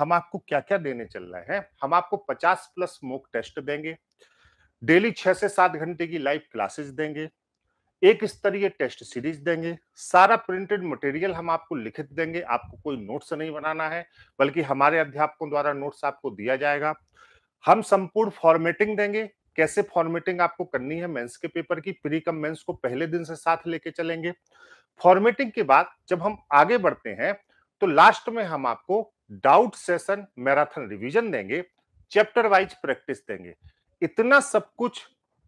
हम आपको क्या क्या देने चल रहे हैं हम आपको 50 प्लस मोक टेस्ट देंगे डेली छह से सात घंटे की लाइव क्लासेस देंगे एक स्तरीय टेस्ट सीरीज देंगे सारा प्रिंटेड मटेरियल हम आपको लिखित देंगे आपको कोई नोट्स नहीं बनाना है बल्कि हमारे अध्यापकों द्वारा नोट्स आपको दिया जाएगा हम संपूर्ण फॉर्मेटिंग देंगे कैसे फॉर्मेटिंग आपको करनी है मेंस के पेपर की प्री कम मेंस को पहले दिन से साथ लेके चलेंगे फॉर्मेटिंग के बाद जब हम आगे बढ़ते हैं तो लास्ट में हम आपको डाउट सेशन मैराथन रिवीजन देंगे चैप्टर वाइज प्रैक्टिस देंगे इतना सब कुछ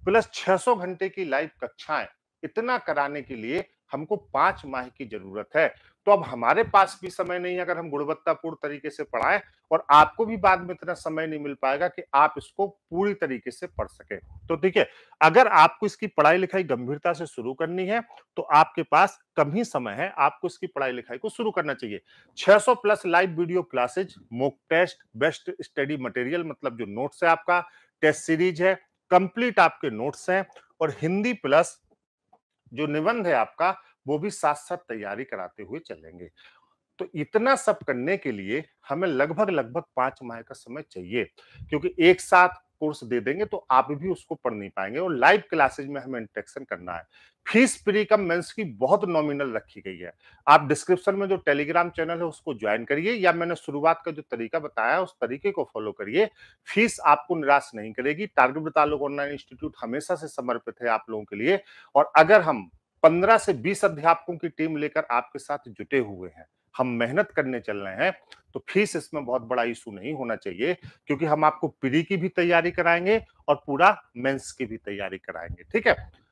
प्लस 600 घंटे की लाइव कक्षाएं इतना कराने के लिए हमको पांच माह की जरूरत है तो अब हमारे पास भी समय नहीं है अगर हम गुणवत्तापूर्ण तरीके से पढ़ाएं और आपको भी बाद में इतना समय नहीं मिल पाएगा कि आप इसको पूरी तरीके से पढ़ सके तो ठीक है अगर आपको इसकी पढ़ाई लिखाई गंभीरता से शुरू करनी है तो आपके पास कम ही समय है आपको इसकी पढ़ाई लिखाई को शुरू करना चाहिए 600 plus live video classes mock test best study material मतलब जो नोट्स है आपका टेस्ट सीरीज है कंप्लीट आपके नोट्स हैं और हिंदी प्लस जो निबंध है आपका वो भी साथ साथ तैयारी कराते हुए चलेंगे तो इतना सब करने के लिए हमें लगभग लगभग पांच माह का समय चाहिए क्योंकि एक साथ कोर्स दे देंगे तो आप भी उसको पढ़ नहीं पाएंगे और लाइव क्लासेज में हमें इंटरेक्शन करना है फीस प्री का मेंस की बहुत नॉमिनल रखी गई है आप डिस्क्रिप्शन में जो टेलीग्राम चैनल है उसको ज्वाइन करिए या मैंने शुरुआत का जो तरीका बताया उस तरीके को फॉलो करिए फीस आपको निराश नहीं करेगी टारगेट बता लोग ऑनलाइन इंस्टीट्यूट हमेशा से समर्पित है आप लोगों के लिए और अगर हम पंद्रह से बीस अध्यापकों की टीम लेकर आपके साथ जुटे हुए हैं हम मेहनत करने चल रहे हैं तो फीस इसमें बहुत बड़ा इशू नहीं होना चाहिए क्योंकि हम आपको प्री की भी तैयारी कराएंगे और पूरा मेंस की भी तैयारी कराएंगे ठीक है